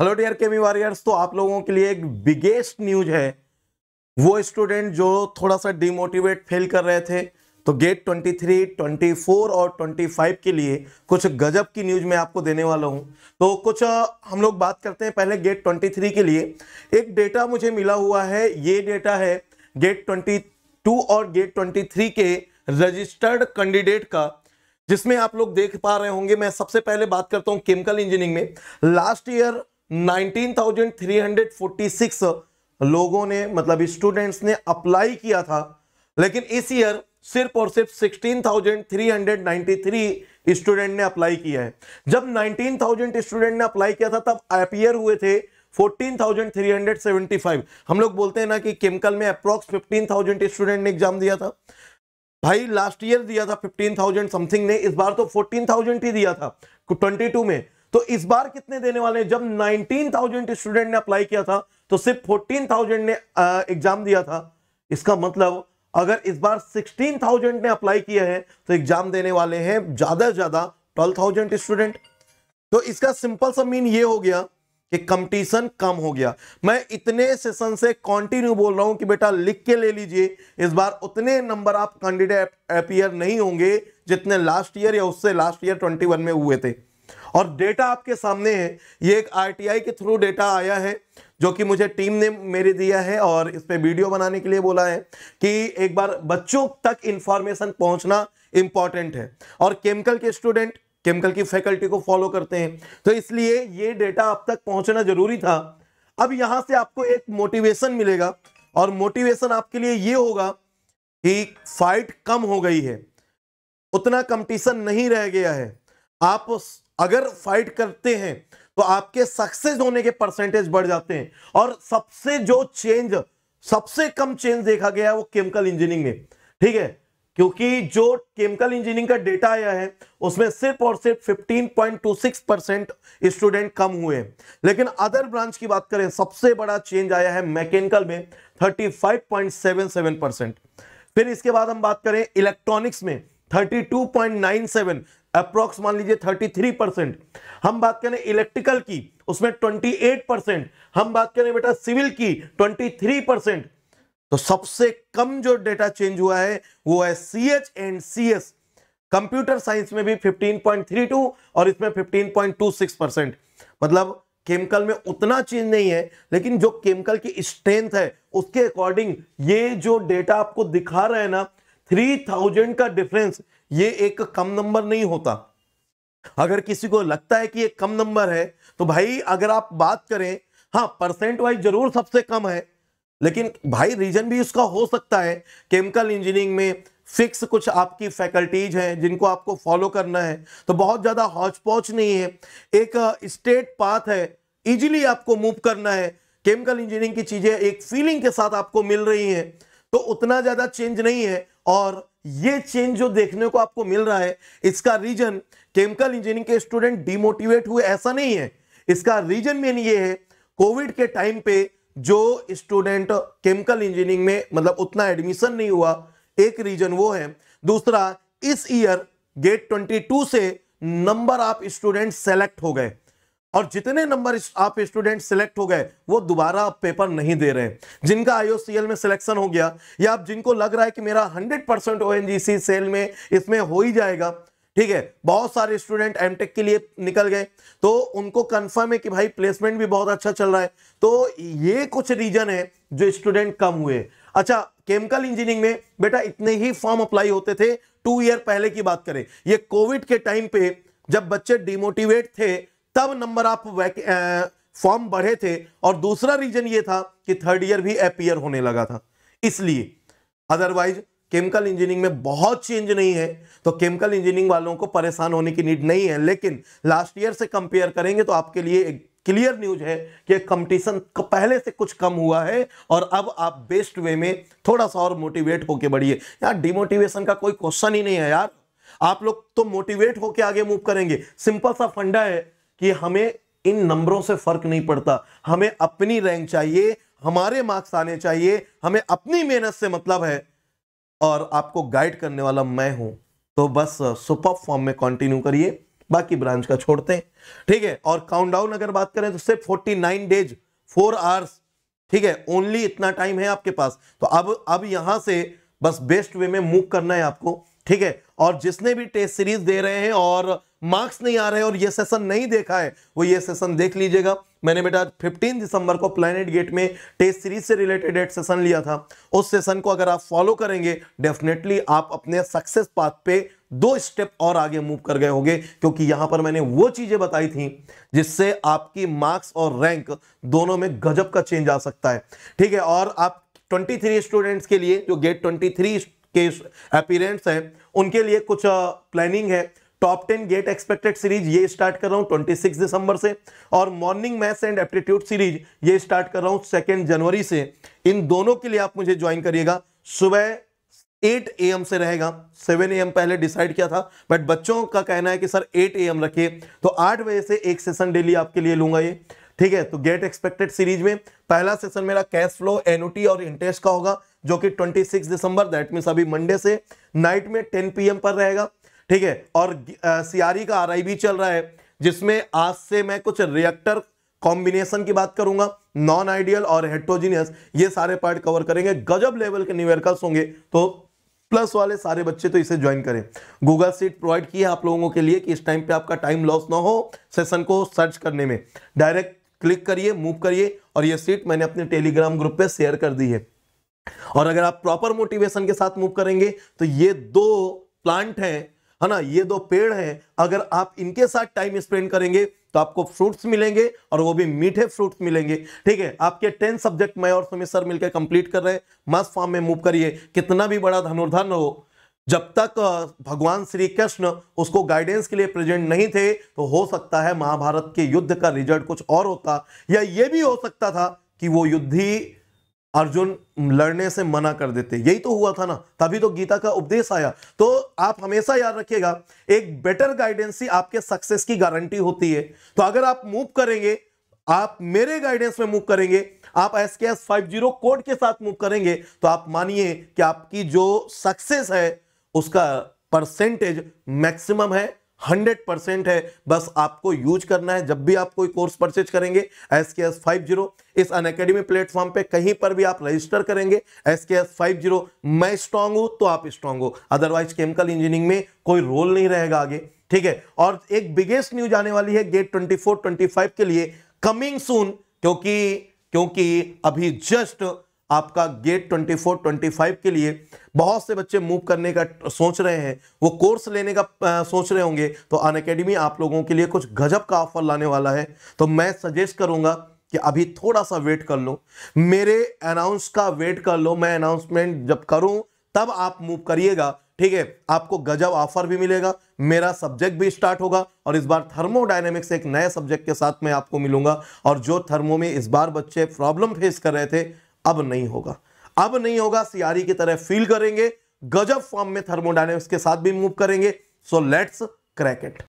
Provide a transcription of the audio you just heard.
hello dear केमी warriors तो आप लोगों के लिए एक बिगेस्ट न्यूज है वो स्टूडेंट जो थोड़ा सा डिमोटिवेट फील कर रहे थे तो गेट 23, 24 और 25 के लिए कुछ गजब की न्यूज मैं आपको देने वाला हूं तो कुछ हम लोग बात करते हैं पहले गेट 23 के लिए एक डेटा मुझे मिला हुआ है ये डेटा है गेट 22 और गेट 23 के रजिस्टर्ड कैंडिडेट का जिसमें आप लोग देख पा रहे होंगे मैं सबसे पहले बात करता हूँ केमिकल इंजीनियरिंग में लास्ट ईयर 19,346 लोगों ने मतलब स्टूडेंट्स ने अप्लाई किया था लेकिन इस ईयर सिर्फ और सिर्फ 16,393 स्टूडेंट ने अप्लाई किया है जब 19,000 स्टूडेंट ने अप्लाई किया था तब अपियर हुए थे 14,375 हम लोग बोलते हैं ना कि केमिकल में अप्रॉक्स 15,000 स्टूडेंट ने एग्जाम दिया था भाई लास्ट ईयर दिया था 15,000 समथिंग ने इस बार तो 14,000 ही दिया था 22 में तो इस बार कितने देने वाले हैं जब 19,000 स्टूडेंट ने अप्लाई किया था तो सिर्फ 14,000 ने एग्जाम दिया था इसका मतलब अगर इस बार 16,000 ने अप्लाई किया है तो एग्जाम देने वाले हैं ज्यादा से ज्यादा 12,000 स्टूडेंट तो इसका सिंपल सा मीन ये हो गया कि कंपटीशन कम हो गया मैं इतने सेशन से कंटिन्यू बोल रहा हूं कि बेटा लिख के ले लीजिए इस बार उतने नंबर आप कैंडिडेट अपियर नहीं होंगे जितने लास्ट ईयर या उससे लास्ट ईयर ट्वेंटी में हुए थे और डेटा आपके सामने है ये एक आरटीआई के थ्रू डेटा आया है जो कि मुझे टीम ने मेरे दिया है और इस पर वीडियो बनाने के लिए बोला है कि एक बार बच्चों तक इंफॉर्मेशन पहुंचना इंपॉर्टेंट है और केमिकल के स्टूडेंट केमिकल की फैकल्टी को फॉलो करते हैं तो इसलिए ये डेटा आप तक पहुंचना जरूरी था अब यहां से आपको एक मोटिवेशन मिलेगा और मोटिवेशन आपके लिए ये होगा कि फाइट कम हो गई है उतना कंपटीशन नहीं रह गया है आप अगर फाइट करते हैं तो आपके सक्सेस होने के परसेंटेज बढ़ जाते हैं और सबसे जो चेंज सबसे कम चेंज देखा गया है वो केमिकल इंजीनियरिंग में ठीक है क्योंकि जो केमिकल इंजीनियरिंग का डेटा आया है उसमें सिर्फ और सिर्फ 15.26 परसेंट स्टूडेंट कम हुए हैं लेकिन अदर ब्रांच की बात करें सबसे बड़ा चेंज आया है मैकेनिकल में 35.77 परसेंट फिर इसके बाद हम बात करें इलेक्ट्रॉनिक्स में 32.97 अप्रोक्स मान लीजिए 33 परसेंट हम बात करें इलेक्ट्रिकल की उसमें 28 परसेंट हम बात करें बेटा सिविल की 23 परसेंट तो सबसे कम जो डेटा चेंज हुआ है वो है C H and C S computer science में भी 15.32 और इसमें 15.26 परसेंट मतलब केमिकल में उतना चेंज नहीं है लेकिन जो केमिकल की स्ट्रेंथ है उसके अकॉर्डिंग ये जो डेटा आपको दिखा रहे हैं ना थ्री थाउजेंड का डिफरेंस ये एक कम नंबर नहीं होता अगर किसी को लगता है कि ये कम नंबर है तो भाई अगर आप बात करें हाँ परसेंट वाइज जरूर सबसे कम है लेकिन भाई रीजन भी उसका हो सकता है केमिकल इंजीनियरिंग में फिक्स कुछ आपकी फैकल्टीज हैं जिनको आपको फॉलो करना है तो बहुत ज़्यादा हौच पौच नहीं है एक स्टेट uh, पाथ है इजीली आपको मूव करना है केमिकल इंजीनियरिंग की चीज़ें एक फीलिंग के साथ आपको मिल रही हैं तो उतना ज़्यादा चेंज नहीं है और ये चेंज जो देखने को आपको मिल रहा है इसका रीजन केमिकल इंजीनियरिंग के स्टूडेंट डिमोटिवेट हुए ऐसा नहीं है इसका रीजन मेन ये है कोविड के टाइम पे जो स्टूडेंट केमिकल इंजीनियरिंग में मतलब उतना एडमिशन नहीं हुआ एक रीजन वो है दूसरा इस ईयर गेट 22 से नंबर ऑफ स्टूडेंट सेलेक्ट हो गए और जितने नंबर आप स्टूडेंट सिलेक्ट हो गए वो दोबारा आप पेपर नहीं दे रहे जिनका आईओसीएल में सिलेक्शन हो गया या आप जिनको लग रहा है कि मेरा 100 परसेंट ओ सेल में इसमें हो ही जाएगा ठीक है बहुत सारे स्टूडेंट एमटेक के लिए निकल गए तो उनको कंफर्म है कि भाई प्लेसमेंट भी बहुत अच्छा चल रहा है तो ये कुछ रीजन है जो स्टूडेंट कम हुए अच्छा केमिकल इंजीनियरिंग में बेटा इतने ही फॉर्म अप्लाई होते थे टू ईयर पहले की बात करें ये कोविड के टाइम पे जब बच्चे डिमोटिवेट थे तब नंबर आप फॉर्म बढ़े थे और दूसरा रीजन ये था कि थर्ड ईयर भी अपियर होने लगा था इसलिए अदरवाइज केमिकल इंजीनियरिंग में बहुत चेंज नहीं है तो केमिकल इंजीनियरिंग वालों को परेशान होने की नीड नहीं है लेकिन लास्ट ईयर से कंपेयर करेंगे तो आपके लिए एक क्लियर न्यूज है कि कंपटीशन पहले से कुछ कम हुआ है और अब आप बेस्ट वे में थोड़ा सा और मोटिवेट होके बढ़िए यार डिमोटिवेशन का कोई क्वेश्चन ही नहीं है यार आप लोग तो मोटिवेट होके आगे मूव करेंगे सिंपल सा फंडा है कि हमें इन नंबरों से फर्क नहीं पड़ता हमें अपनी रैंक चाहिए हमारे मार्क्स आने चाहिए हमें अपनी मेहनत से मतलब है और आपको गाइड करने वाला मैं हूं तो बस सुपर फॉर्म में कंटिन्यू करिए बाकी ब्रांच का छोड़ते हैं ठीक है और काउंटडाउन अगर बात करें तो सिर्फ 49 डेज फोर आवर्स ठीक है ओनली इतना टाइम है आपके पास तो अब अब यहां से बस बेस्ट वे में मूव करना है आपको ठीक है और जिसने भी टेस्ट सीरीज दे रहे हैं और मार्क्स नहीं आ रहे और ये सेशन नहीं देखा है वो ये सेशन देख लीजिएगा मैंने बेटा 15 दिसंबर को प्लेनेट गेट में टेस्ट सीरीज से रिलेटेड एक सेशन लिया था उस सेशन को अगर आप फॉलो करेंगे डेफिनेटली आप अपने सक्सेस पाथ पे दो स्टेप और आगे मूव कर गए होंगे क्योंकि यहां पर मैंने वो चीजें बताई थी जिससे आपकी मार्क्स और रैंक दोनों में गजब का चेंज आ सकता है ठीक है और आप ट्वेंटी स्टूडेंट्स के लिए जो गेट ट्वेंटी के अपीरेंट्स हैं उनके लिए कुछ प्लानिंग है top ten GATE expected series ये स्टार्ट कर रहा हूँ ट्वेंटी सिक्स दिसंबर से और morning maths and aptitude series ये स्टार्ट कर रहा हूं सेकेंड जनवरी से इन दोनों के लिए आप मुझे ज्वाइन करिएगा सुबह 8 एम से रहेगा 7 एम पहले डिसाइड किया था बट बच्चों का कहना है कि सर 8 एम रखिए तो 8 बजे से एक सेशन डेली आपके लिए लूंगा ये ठीक है तो गेट एक्सपेक्टेड सीरीज में पहला सेशन मेरा कैश फ्लो एनुटी और इंटरेस्ट का होगा जो कि 26 दिसंबर दैट मीन अभी मंडे से नाइट में 10 पीएम पर रहेगा ठीक है और सीआरई e का आरआईबी चल रहा है जिसमें आज से मैं कुछ रिएक्टर कॉम्बिनेशन की बात करूंगा नॉन आइडियल और हेट्रोजीनियस ये सारे पार्ट कवर करेंगे गजब लेवल के न्यूयर्कल्स होंगे तो प्लस वाले सारे बच्चे तो इसे ज्वाइन करें गूगल सीट प्रोवाइड की है आप लोगों के लिए कि इस टाइम पे आपका टाइम लॉस ना हो सेशन को सर्च करने में डायरेक्ट क्लिक करिए मूव करिए और ये सीट मैंने अपने टेलीग्राम ग्रुप पे शेयर कर दी है और अगर आप प्रॉपर मोटिवेशन के साथ मूव करेंगे तो ये दो प्लांट हैं है ना ये दो पेड़ हैं अगर आप इनके साथ टाइम स्पेंड करेंगे तो आपको फ्रूट्स मिलेंगे और वो भी मीठे फ्रूट्स मिलेंगे ठीक है आपके टेन सब्जेक्ट मैं और सुमित सर मिलकर कंप्लीट कर रहे हैं मस्त फॉर्म में मूव करिए कितना भी बड़ा धनुर्धन हो जब तक भगवान श्री कृष्ण उसको गाइडेंस के लिए प्रेजेंट नहीं थे तो हो सकता है महाभारत के युद्ध का रिजल्ट कुछ और होता या ये भी हो सकता था कि वो युद्ध ही अर्जुन लड़ने से मना कर देते यही तो हुआ था ना तभी तो गीता का उपदेश आया तो आप हमेशा याद रखिएगा एक बेटर गाइडेंस ही आपके सक्सेस की गारंटी होती है तो अगर आप मूव करेंगे आप मेरे गाइडेंस में मूव करेंगे आप S K S five zero code के साथ मूव करेंगे तो आप मानिए कि आपकी जो सक्सेस है उसका परसेंटेज मैक्सिमम है हंड्रेड परसेंट है बस आपको यूज करना है जब भी आप कोई कोर्स परचेज करेंगे S K S five zero इस अन अकेडमी प्लेटफॉर्म पे कहीं पर भी आप रजिस्टर करेंगे S K S five zero मैं स्ट्रांग हूं तो आप स्ट्रांग हो अदरवाइज केमिकल इंजीनियरिंग में कोई रोल नहीं रहेगा आगे ठीक है और एक बिगेस्ट न्यूज आने वाली है GATE twenty four twenty five के लिए कमिंग सून क्योंकि क्योंकि अभी जस्ट आपका गेट 24 25 के लिए बहुत से बच्चे मूव करने का सोच रहे हैं वो कोर्स लेने का आ, सोच रहे होंगे तो अन अकेडमी आप लोगों के लिए कुछ गजब का ऑफर लाने वाला है तो मैं सजेस्ट करूंगा कि अभी थोड़ा सा वेट कर लो मेरे अनाउंस का वेट कर लो मैं अनाउंसमेंट जब करूं तब आप मूव करिएगा ठीक है आपको गजब ऑफर भी मिलेगा मेरा सब्जेक्ट भी स्टार्ट होगा और इस बार थर्मोडाइनमिक्स एक नए सब्जेक्ट के साथ मैं आपको मिलूंगा और जो थर्मो में इस बार बच्चे प्रॉब्लम फेस कर रहे थे अब नहीं होगा अब नहीं होगा सियारी की तरह फील करेंगे गजब फॉर्म में थर्मोडाइनमिक्स के साथ भी मूव करेंगे सो लेट्स क्रैक इट